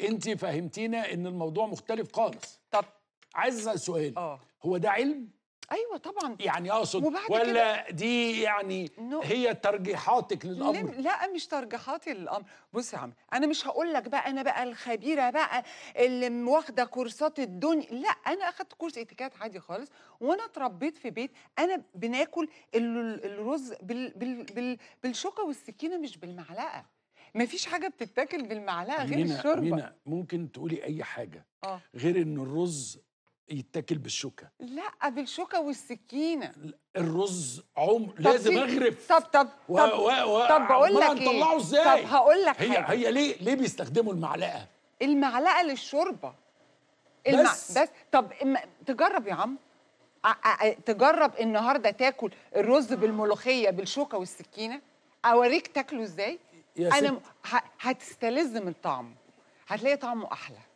انت فهمتينا ان الموضوع مختلف خالص طب عايز اسال سؤال اه. هو ده علم ايوه طبعا يعني اقصد ولا كده دي يعني نو. هي ترجيحاتك للامر لا مش ترجيحاتي للامر بص يا عم انا مش هقول لك بقى انا بقى الخبيره بقى اللي واخده كورسات الدنيا لا انا اخدت كورس اتيكات عادي خالص وانا اتربيت في بيت انا بناكل الرز بال... بال... بال... بالشوكه والسكينه مش بالمعلقه مفيش حاجه بتتاكل بالمعلقه غير مينا الشوربه مينا ممكن تقولي اي حاجه أوه. غير ان الرز يتاكل بالشوكه لا بالشوكه والسكينه الرز عمر لازم اغرف طب طب و... طب و... و... طب بقول لك ايه ازاي طب هقول لك هي حاجة. هي ليه ليه بيستخدموا المعلقه المعلقه للشوربه الم... بس بس طب إما... تجرب يا عم تجرب النهارده تاكل الرز بالملوخيه بالشوكه والسكينه اوريك تاكله ازاي يا انا ه- هتستلذ من طعمه هتلاقي طعمه احلى